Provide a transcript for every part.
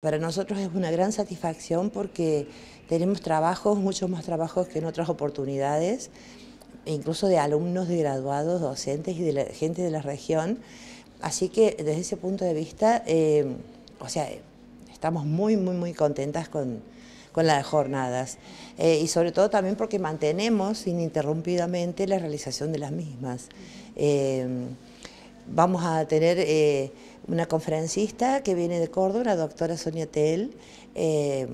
Para nosotros es una gran satisfacción porque tenemos trabajos, muchos más trabajos que en otras oportunidades, incluso de alumnos, de graduados, docentes y de la gente de la región. Así que desde ese punto de vista, eh, o sea, estamos muy, muy, muy contentas con, las jornadas. Eh, y sobre todo también porque mantenemos ininterrumpidamente la realización de las mismas. Eh, vamos a tener eh, una conferencista que viene de Córdoba, la doctora Sonia Tell, eh,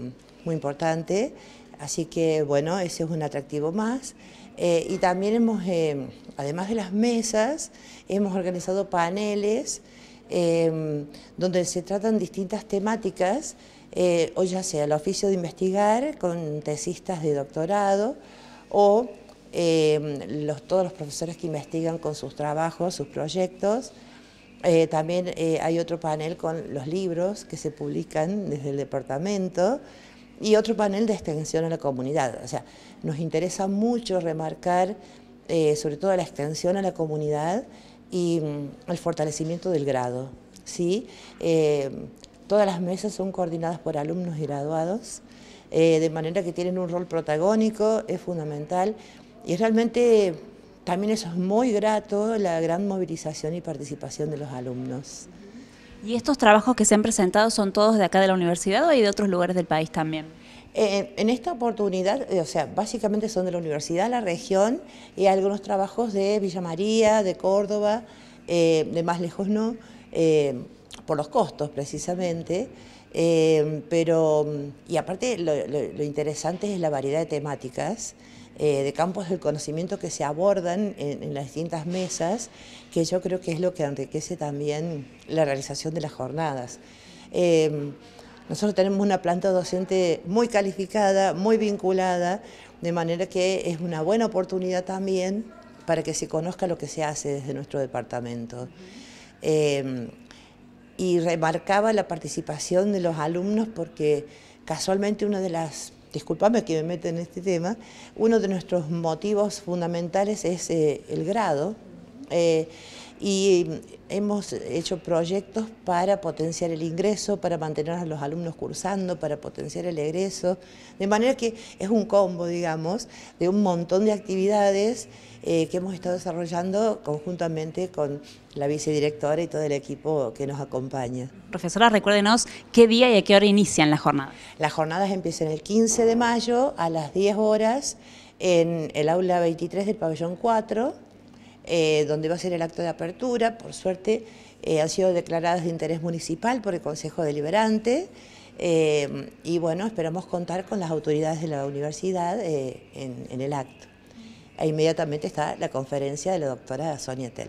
muy importante. Así que bueno, ese es un atractivo más. Eh, y también hemos, además de las mesas, hemos organizado paneles donde se tratan distintas temáticas, o ya sea el oficio de investigar con tesistas de doctorado o Em, todos los profesores que investigan con sus trabajos, sus proyectos. Eh, también eh, hay otro panel con los libros que se publican desde el departamento y otro panel de extensión a la comunidad. O sea, nos interesa mucho remarcar eh, sobre todo la extensión a la comunidad y mm, el fortalecimiento del grado. ¿sí? Em, todas las mesas son coordinadas por alumnos y graduados, de manera que tienen un rol protagónico, es fundamental. Y realmente también eso es muy grato, la gran movilización y participación de los alumnos. ¿Y estos trabajos que se han presentado son todos de acá de la universidad o hay de otros lugares del país también? Eh, en esta oportunidad, eh, o sea, básicamente son de la universidad, la región y algunos trabajos de Villa María, de Córdoba, eh, de más lejos no, por los costos precisamente, eh, pero, mm, y aparte lo, interesante es la variedad de temáticas, eh, de campos del conocimiento que se abordan en, las distintas mesas, que yo creo que es lo que enriquece también la realización de las jornadas. Eh, nosotros tenemos una planta docente muy calificada, muy vinculada, de manera que es una buena oportunidad también para que se conozca lo que se hace desde nuestro departamento y remarcaba la participación de los alumnos porque casualmente una de las, disculpame que me meten en este tema, uno de nuestros motivos fundamentales es eh, el grado. Eh, y mm, hemos hecho proyectos para potenciar el ingreso, para mantener a los alumnos cursando, para potenciar el egreso, de manera que es un combo, digamos, de un montón de actividades eh, que hemos estado desarrollando conjuntamente con la vicedirectora y todo el equipo que nos acompaña. Profesora, recuérdenos qué día y a qué hora inician las jornadas. Las jornadas empiezan el 15 de mayo a las 10 horas en el aula 23 del pabellón 4 eh, donde va a ser el acto de apertura. Por suerte eh, han sido declaradas de interés municipal por el Consejo Deliberante. Eh, y bueno, esperamos contar con las autoridades de la universidad en, el acto. E inmediatamente está la conferencia de la doctora Sonia Tel.